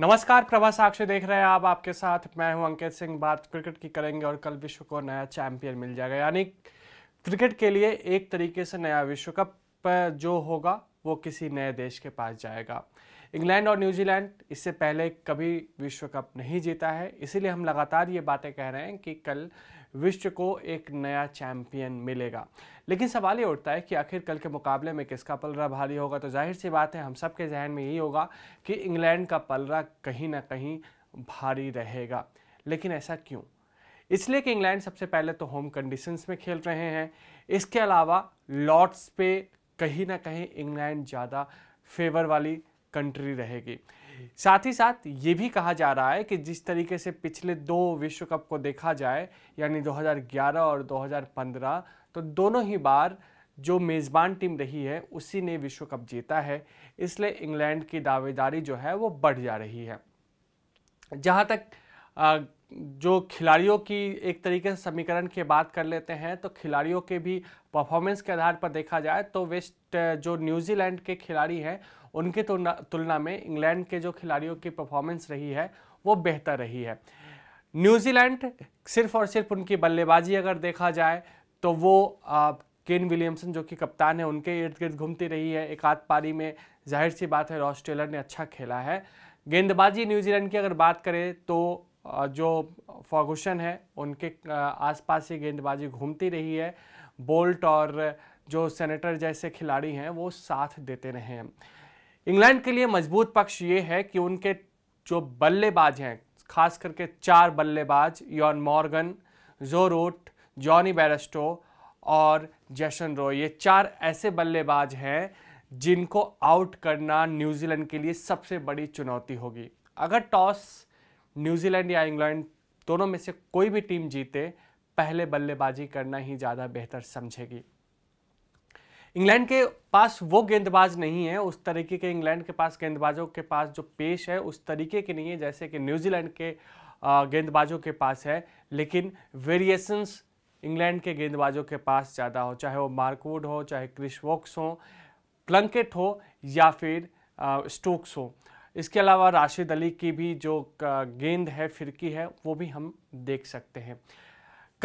नमस्कार प्रभा साक्षी देख रहे हैं आप आपके साथ मैं हूं अंकित सिंह बात क्रिकेट की करेंगे और कल विश्व को नया चैंपियन मिल जाएगा यानी क्रिकेट के लिए एक तरीके से नया विश्व कप जो होगा वो किसी नए देश के पास जाएगा इंग्लैंड और न्यूजीलैंड इससे पहले कभी विश्व कप नहीं जीता है इसीलिए हम लगातार ये बातें कह रहे हैं कि कल विश्व को एक नया चैंपियन मिलेगा लेकिन सवाल ये उठता है कि आखिर कल के मुकाबले में किसका पलरा भारी होगा तो जाहिर सी बात है हम सब के जहन में यही होगा कि इंग्लैंड का पलरा कहीं ना कहीं भारी रहेगा लेकिन ऐसा क्यों इसलिए कि इंग्लैंड सबसे पहले तो होम कंडीशंस में खेल रहे हैं इसके अलावा लॉर्ड्स पे कहीं ना कहीं इंग्लैंड ज़्यादा फेवर वाली कंट्री रहेगी साथ ही साथ ये भी कहा जा रहा है कि जिस तरीके से पिछले दो विश्व कप को देखा जाए यानी 2011 और 2015 तो दोनों ही बार जो मेज़बान टीम रही है उसी ने विश्व कप जीता है इसलिए इंग्लैंड की दावेदारी जो है वो बढ़ जा रही है जहाँ तक जो खिलाड़ियों की एक तरीके से समीकरण की बात कर लेते हैं तो खिलाड़ियों के भी परफॉर्मेंस के आधार पर देखा जाए तो वेस्ट जो न्यूजीलैंड के खिलाड़ी हैं उनके तुलना में इंग्लैंड के जो खिलाड़ियों की परफॉर्मेंस रही है वो बेहतर रही है न्यूजीलैंड सिर्फ और सिर्फ उनकी बल्लेबाजी अगर देखा जाए तो वो केन विलियमसन जो कि कप्तान है उनके इर्द गिर्द घूमती रही है एक आध पारी में जाहिर सी बात है रॉस टेलर ने अच्छा खेला है गेंदबाजी न्यूजीलैंड की अगर बात करें तो जो फॉगुशन है उनके आसपास ही गेंदबाजी घूमती रही है बोल्ट और जो सेनेटर जैसे खिलाड़ी हैं वो साथ देते रहे हैं इंग्लैंड के लिए मजबूत पक्ष ये है कि उनके जो बल्लेबाज हैं खास करके चार बल्लेबाज Eoin Morgan Joe Root Jonny Bairstow और जैसन रॉय ये चार ऐसे बल्लेबाज हैं जिनको आउट करना न्यूजीलैंड के लिए सबसे बड़ी चुनौती होगी अगर टॉस न्यूजीलैंड या इंग्लैंड दोनों में से कोई भी टीम जीते पहले बल्लेबाजी करना ही ज़्यादा बेहतर समझेगी इंग्लैंड के पास वो गेंदबाज नहीं है उस तरीके के इंग्लैंड के पास गेंदबाजों के पास जो पेश है उस तरीके के नहीं है जैसे कि न्यूजीलैंड के गेंदबाजों के पास है लेकिन वेरिएशंस इंग्लैंड के गेंदबाजों के पास ज़्यादा हो चाहे वो मार्कवुड हो चाहे क्रिश वॉक्स हो प्लंकेट हो या फिर स्टोक्स हो इसके अलावा राशिद अली की भी जो गेंद है फिरकी है वो भी हम देख सकते हैं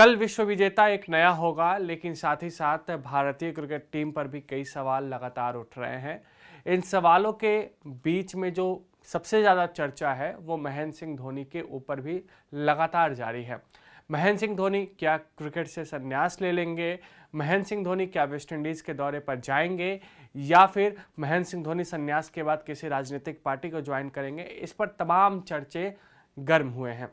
कल विश्व विजेता एक नया होगा लेकिन साथ ही साथ भारतीय क्रिकेट टीम पर भी कई सवाल लगातार उठ रहे हैं इन सवालों के बीच में जो सबसे ज़्यादा चर्चा है वो महेंद्र सिंह धोनी के ऊपर भी लगातार जारी है महेंद्र सिंह धोनी क्या क्रिकेट से संन्यास ले लेंगे महेंद्र सिंह धोनी क्या वेस्टइंडीज़ के दौरे पर जाएंगे या फिर महेंद्र सिंह धोनी संन्यास के बाद किसी राजनीतिक पार्टी को ज्वाइन करेंगे इस पर तमाम चर्चे गर्म हुए हैं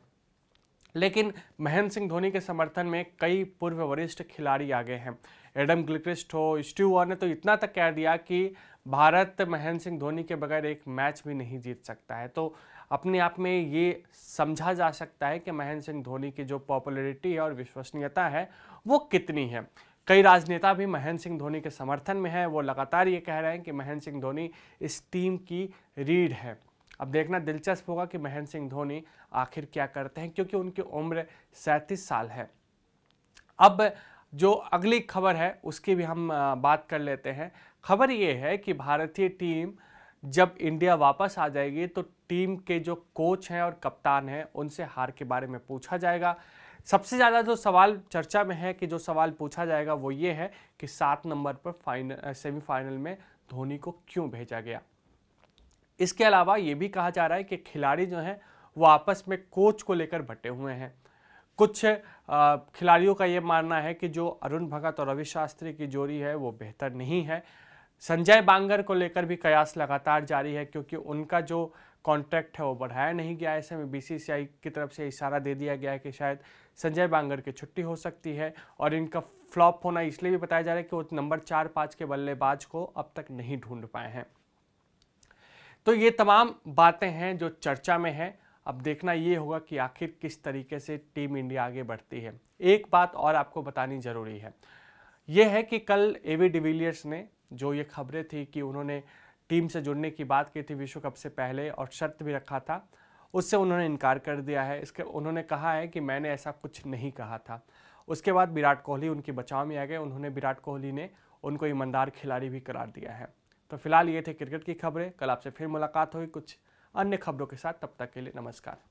लेकिन महेंद्र सिंह धोनी के समर्थन में कई पूर्व वरिष्ठ खिलाड़ी आ गए हैं एडम ग्लिक्रिस्ट हो स्टीव वॉर ने तो इतना तक कह दिया कि भारत महेंद्र सिंह धोनी के बगैर एक मैच भी नहीं जीत सकता है तो अपने आप में ये समझा जा सकता है कि महेंद्र सिंह धोनी की जो पॉपुलैरिटी और विश्वसनीयता है वो कितनी है कई राजनेता भी महेंद्र सिंह धोनी के समर्थन में हैं वो लगातार ये कह रहे हैं कि महेंद्र सिंह धोनी इस टीम की रीढ़ है अब देखना दिलचस्प होगा कि महेंद्र सिंह धोनी आखिर क्या करते हैं क्योंकि उनकी उम्र सैंतीस साल है अब जो अगली खबर है उसकी भी हम बात कर लेते हैं खबर ये है कि भारतीय टीम जब इंडिया वापस आ जाएगी तो टीम के जो कोच हैं और कप्तान हैं उनसे हार के बारे में पूछा जाएगा सबसे ज़्यादा जो सवाल चर्चा में है कि जो सवाल पूछा जाएगा वो ये है कि सात नंबर पर फाइनल सेमीफाइनल में धोनी को क्यों भेजा गया इसके अलावा ये भी कहा जा रहा है कि खिलाड़ी जो हैं वो आपस में कोच को लेकर बटे हुए हैं कुछ खिलाड़ियों का ये मानना है कि जो अरुण भगत और रवि शास्त्री की जोड़ी है वो बेहतर नहीं है संजय बांगर को लेकर भी कयास लगातार जारी है क्योंकि उनका जो कॉन्ट्रैक्ट है वो बढ़ाया नहीं गया है ऐसे में बीसीसीआई की तरफ से इशारा दे दिया गया है कि शायद संजय बांगर की छुट्टी हो सकती है और इनका फ्लॉप होना इसलिए भी बताया जा रहा है कि वो नंबर चार पाँच के बल्लेबाज को अब तक नहीं ढूंढ पाए हैं तो ये तमाम बातें हैं जो चर्चा में हैं अब देखना ये होगा कि आखिर किस तरीके से टीम इंडिया आगे बढ़ती है एक बात और आपको बतानी ज़रूरी है ये है कि कल वी डिविलियर्स ने जो ये खबरें थी कि उन्होंने टीम से जुड़ने की बात की थी विश्व कप से पहले और शर्त भी रखा था उससे उन्होंने इनकार कर दिया है इसके उन्होंने कहा है कि मैंने ऐसा कुछ नहीं कहा था उसके बाद विराट कोहली उनके बचाव में आ गए उन्होंने विराट कोहली ने उनको ईमानदार खिलाड़ी भी करार दिया है तो फिलहाल ये थे क्रिकेट की खबरें कल आपसे फिर मुलाकात होगी कुछ अन्य खबरों के साथ तब तक के लिए नमस्कार